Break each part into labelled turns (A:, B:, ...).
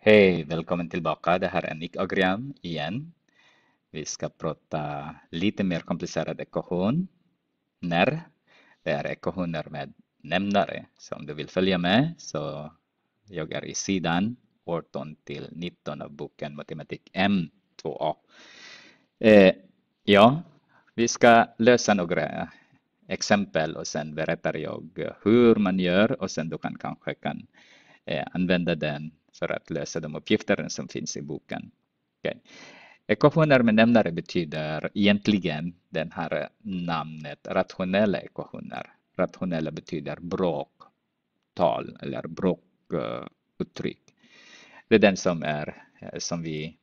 A: Hej, välkommen tillbaka. Det här är Nick Agrian igen. Vi ska prata lite mer komplicerade ekvationer. Det är ekvationer med nämnare. Så om du vill följa med så jag är i sidan 18 till 19 av boken Matematik M2A. Eh, ja, vi ska lösa några exempel och sen berättar jag hur man gör och sen du kan kanske kan eh, använda den för att lösa de uppgifter som finns i boken. Okay. Ekvationer betyder egentligen den här namnet rationella ekvationer. Rationella betyder bråktal eller bråkuttryck. Det är den som, är, som vi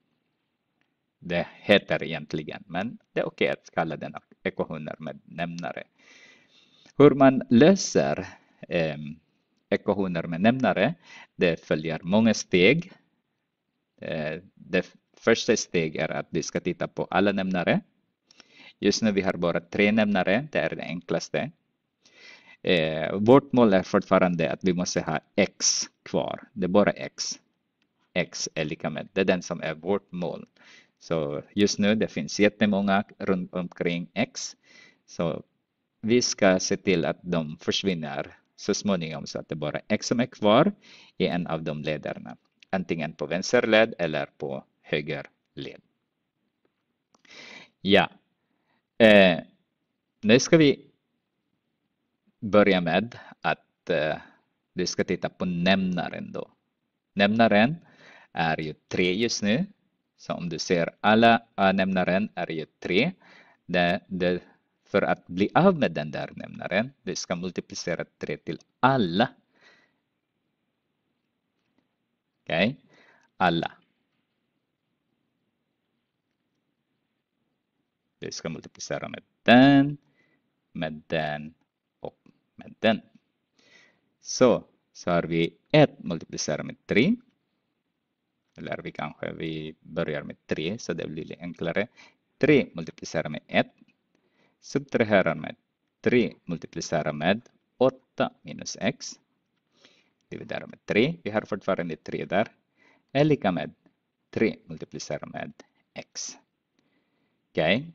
A: det heter egentligen, men det är okej okay att kalla den ekvationer med nämnare. Hur man löser eh, ekvationer med nämnare. Det följer många steg. Eh, det första steget är att vi ska titta på alla nämnare. Just nu vi har bara tre nämnare, det är det enklaste. Eh, vårt mål är fortfarande att vi måste ha x kvar, det är bara x. x är lika med, det är den som är vårt mål. Så just nu det finns jättemånga runt omkring x. Så vi ska se till att de försvinner så småningom så att det bara x som är kvar i en av de lederna. Antingen på vänster led eller på höger led. Ja, eh, nu ska vi börja med att eh, du ska titta på nämnaren då. Nämnaren är ju 3 just nu. Så om du ser alla eh, nämnaren är ju 3. Det, det för att bli av med den där nämnaren, vi ska multiplicera 3 till alla. Okej, okay. alla. Vi ska multiplicera med den, med den och med den. Så, så har vi 1 multiplicerat med 3. Eller vi kanske vi börjar med 3 så det blir enklare. 3 multiplicerat med 1 subtrahera med 3 multiplicera med 8 minus x. Dividera med 3. Vi har fortfarande 3 där. Är lika med 3 multiplicera med x. Okej. Okay.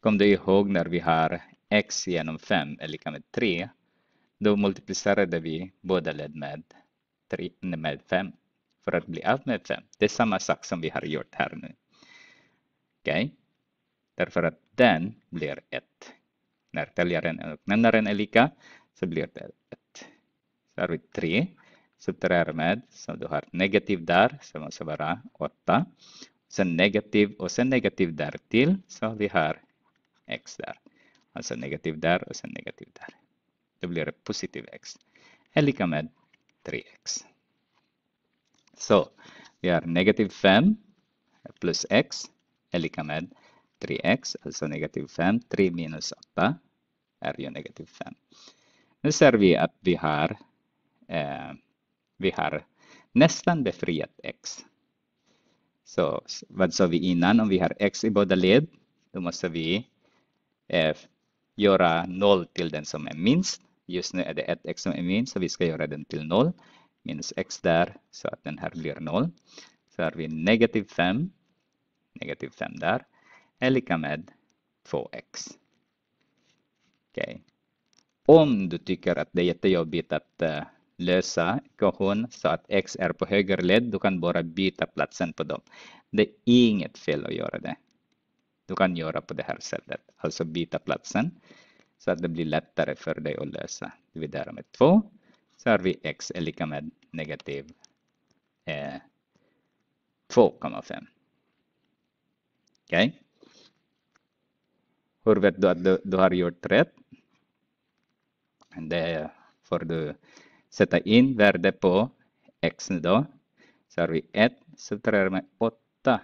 A: Kom du ihåg när vi har x genom 5 är lika med 3. Då multiplicerade vi båda led med, 3, med 5 för att bli av med 5. Det är samma sak som vi har gjort här nu. Okej. Okay. Därför att den blir 1. När täljaren öppnaren är lika så blir det 1. Så har vi 3. Subterrar med, så du har negativ där, som måste vara 8. Sen negativ och sen negativ där till, så vi har x där. Alltså negativ där och sen negativ där. Då blir det positiv x. Är lika med 3x. Så vi har negativ 5 plus x är lika med 3x, alltså negativ 5. 3 minus 8 är ju negativ 5. Nu ser vi att vi har, eh, vi har nästan befriat x. Så vad sa vi innan? Om vi har x i båda led, då måste vi eh, göra 0 till den som är minst. Just nu är det 1x som är minst, så vi ska göra den till 0. Minus x där, så att den här blir 0. Så har vi negativ 5, negativ 5 där är lika med 2x. Okay. Om du tycker att det är jättejobbigt att eh, lösa ekvation så att x är på höger led, du kan bara byta platsen på dem. Det är inget fel att göra det. Du kan göra på det här sättet, alltså byta platsen så att det blir lättare för dig att lösa. Dividera med 2 så har vi x är lika med negativ eh, 2,5. Okej? Okay. Hur vet du att du, du har gjort rätt? Det får du sätta in värde på x då. Så har vi 1 subtraherar med 8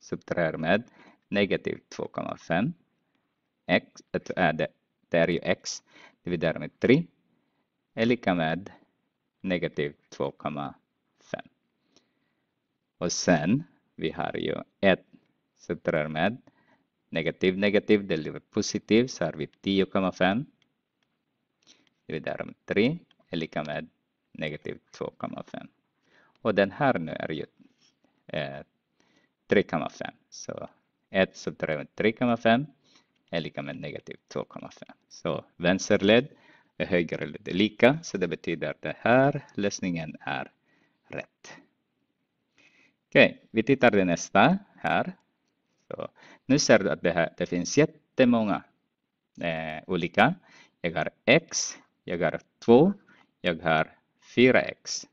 A: subtraherar med negativ 2,5. X, äh, äh, det, det är ju x dividerat med 3 är lika med negativ 2,5. Och sen vi har ju 1 subtraherar med negativ negativ blir positiv så har vi 10,5 Det dividerar med 3 är lika med negativ 2,5 och den här nu är ju eh, 3,5 så 1 subtraherat 3,5 är lika med negativ 2,5 så vänsterled och högerled är lika så det betyder att den här lösningen är rätt. Okej, okay, vi tittar på nästa här. Så nu ser du att det, här, det finns jättemånga eh, olika. Jag har x, jag har 2, jag har 4x.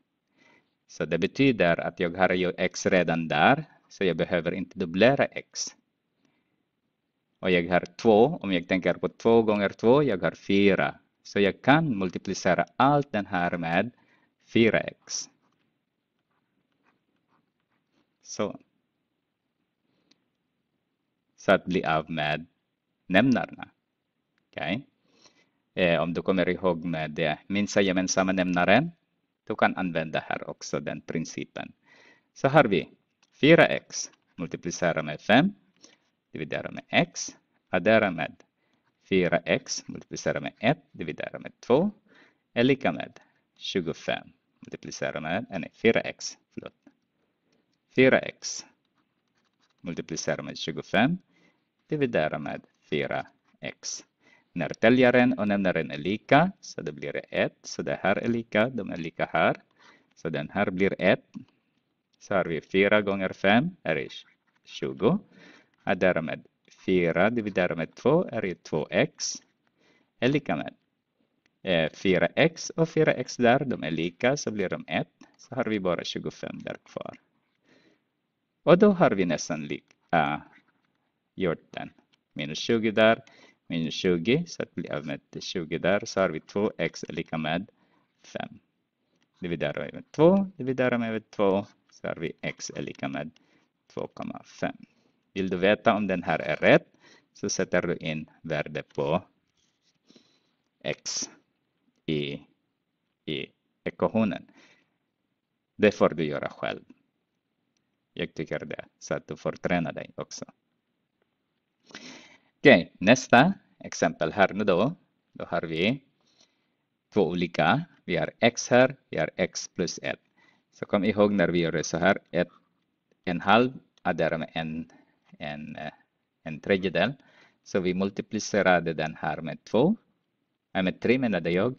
A: Så det betyder att jag har ju x redan där, så jag behöver inte dubblera x. Och jag har 2, om jag tänker på 2 gånger 2, jag har 4. Så jag kan multiplicera allt den här med 4x. Så så att bli av med nämnarna. Okay? Eh, om du kommer ihåg med det minsta gemensamma nämnaren, du kan använda här också den principen. Så har vi 4x multiplicera med 5, dividera med x, addera med 4x multiplicera med 1, dividera med 2 är lika med 25 multiplicera med eh, nej, 4x. Förlåt. 4x multiplicera med 25 dividera med 4x. När täljaren och nämnaren är lika, så det blir 1. Så det här är lika, de är lika här. Så den här blir 1. Så har vi 4 gånger 5 är 20. Och därmed 4 dividerat med 2 är 2x. Är lika med 4x eh, och 4x där, de är lika, så blir de 1. Så har vi bara 25 där kvar. Och då har vi nästan lika äh, gjort den. Minus 20 där, minus 20, så att blir även 20 där, så har vi 2x är lika med 5. Dividerar vi med 2, dividerar med 2, så har vi x är lika med 2,5. Vill du veta om den här är rätt så sätter du in värde på x i, i ekvationen. Det får du göra själv. Jag tycker det, så att du får träna dig också. Okej, nästa exempel här nu då. Då har vi två olika. Vi har x här, vi har x plus 1. Så kom ihåg när vi gör så här, ett, en halv adderar med en, en, eh, en tredjedel. Så vi multiplicerade den här med 2. med 3 menade jag.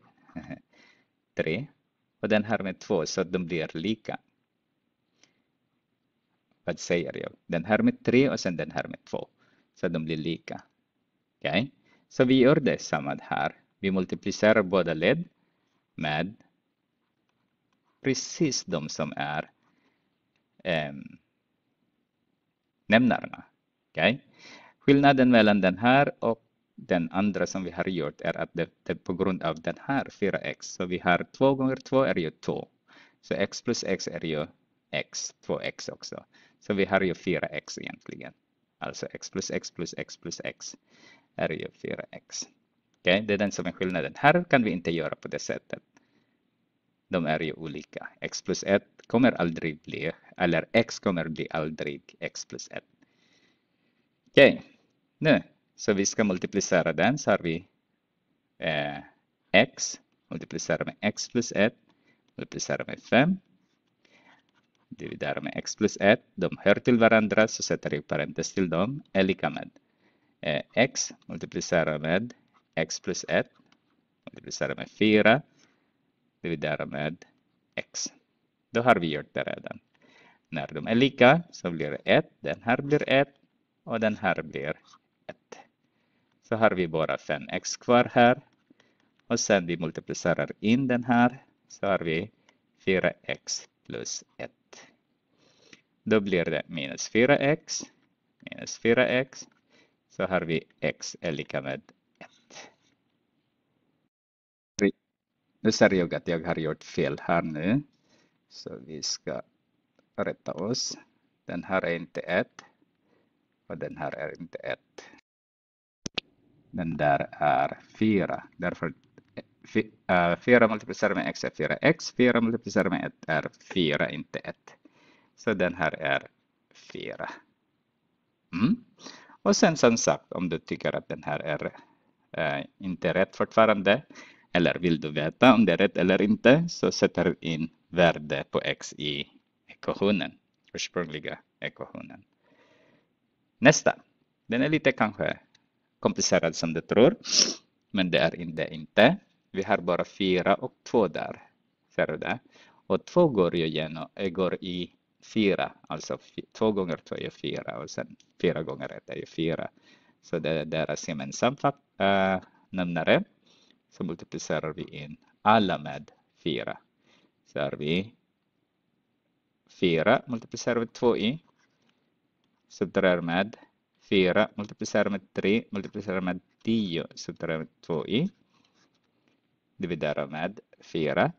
A: 3. Och den här med 2 så de blir lika. Vad säger jag? Den här med 3 och sen den här med 2. Så de blir lika. Okay? Så vi gör detsamma här. Vi multiplicerar båda led med precis de som är eh, nämnarna. Okay? Skillnaden mellan den här och den andra som vi har gjort är att det, det på grund av den här 4x, så vi har 2 gånger 2 är ju 2. Så x plus x är ju x, 2x också. Så vi har ju 4x egentligen. Alltså x plus x plus x plus x är ju 4x. Okay? Det är den som är skillnaden. Här kan vi inte göra på det sättet. De är ju olika. x plus 1 kommer aldrig bli, eller x kommer bli aldrig x plus 1. Okej, okay. nu. Så vi ska multiplicera den. Så har vi eh, x, multiplicera med x plus 1, multiplicera med 5. Dividera med x plus 1. De hör till varandra, så sätter jag parentes till dem, är lika med eh, x multiplicerar med x plus 1 multiplicerar med 4 dividerar med x. Då har vi gjort det redan. När de är lika så blir det 1, den här blir 1 och den här blir 1. Så har vi bara 5x kvar här. Och sen vi multiplicerar in den här så har vi 4x plus 1. Då blir det minus 4x minus 4x så har vi x är lika med 1. Nu ser jag att jag har gjort fel här nu. Så vi ska rätta oss. Den här är inte 1. Och den här är inte 1. Den där är 4. Därför 4 äh, multiplicerat med x är 4x. 4 multiplicerat med 1 är 4, inte 1. Så den här är 4. Mm. Och sen som sagt, om du tycker att den här är eh, inte rätt fortfarande eller vill du veta om det är rätt eller inte så sätter du in värde på x i ekvationen, ursprungliga ekvationen. Nästa. Den är lite kanske komplicerad som du tror, men det är inte inte. Vi har bara fyra och två där. Ser du det? Och två går ju igenom, går i fyra, alltså två gånger två är fyra och sen fyra gånger ett är fyra. Så det är deras gemensamma äh, nämnare. Så multiplicerar vi in alla med fyra. Så har vi fyra multiplicerar vi två i. Subtraherar med fyra multiplicerar med tre multiplicerar med tio subtraherar med två i. Dividerar med fyra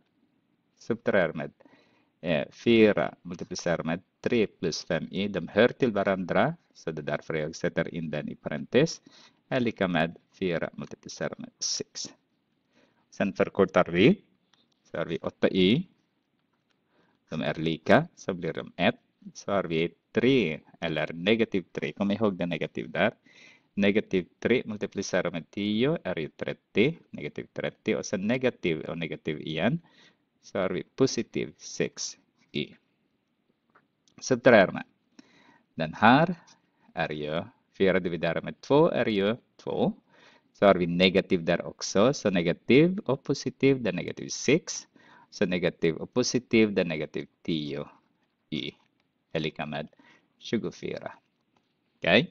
A: subtraherar med 4 eh, multiplicerat med 3 plus 5i, de hör till varandra, så det är därför jag sätter in den i parentes, är lika med 4 multiplicerat med 6. Sen förkortar vi, så har vi 8i, de är lika, så blir de 1, så har vi 3 eller negativ 3, kom ihåg det negativ där. Negativ 3 multiplicerat med 10 är ju 30, negativ 30 och sen negativ och negativ igen så har vi positiv 6i. Subtraherar Den här är ju 4 dividerat med 2 är ju 2. Så har vi negativ där också. Så negativ och positiv, det är negativ 6. Så negativ och positiv, det är negativ 10 i. Är lika med 24. Okej? Okay?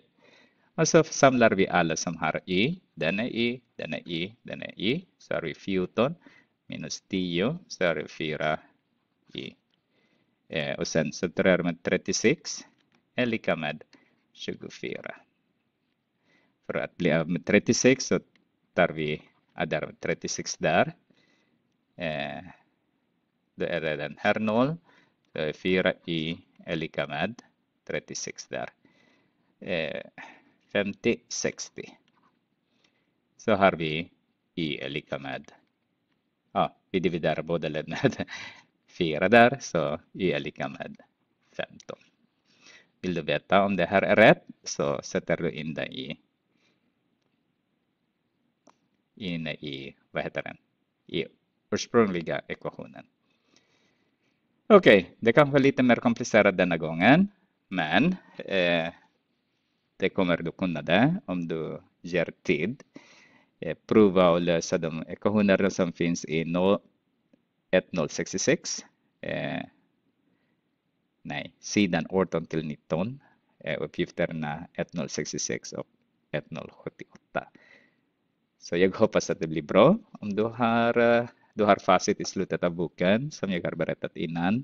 A: Och så samlar vi alla som har i. Den är i, den är i, den är i. Så har vi 14 minus 10 så är det 4 i. Eh, och sen subtraherar man 36 är lika med 24. För att bli av med 36 så tar vi addar 36 där. Eh, då är det den här 0. Då är 4 i är lika med 36 där. Eh, 50, 60. Så har vi i är lika med vi dividerar bodeled med 4 där, så y är lika med 15. Vill du veta om det här är rätt så sätter du in det i inne i, vad heter den, i ursprungliga ekvationen. Okej, okay, det kanske är lite mer komplicerat denna gången, men eh, det kommer du kunna det om du ger tid eh, prova och lösa de ekvationer som finns i 0, 1066. Eh, nej, sidan 18 till 19. Eh, uppgifterna 1066 och 1078. Så jag hoppas att det blir bra. Om du har, eh, du har facit i slutet av boken som jag har berättat innan.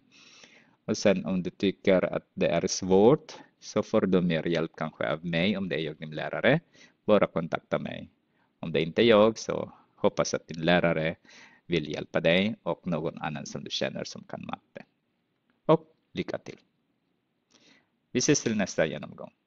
A: Och sen om du tycker att det är svårt så får du mer hjälp kanske av mig om det är jag din lärare. Bara kontakta mig. Om det inte är jag så hoppas att din lärare vill hjälpa dig och någon annan som du känner som kan matte. Och lycka till! Vi ses till nästa genomgång.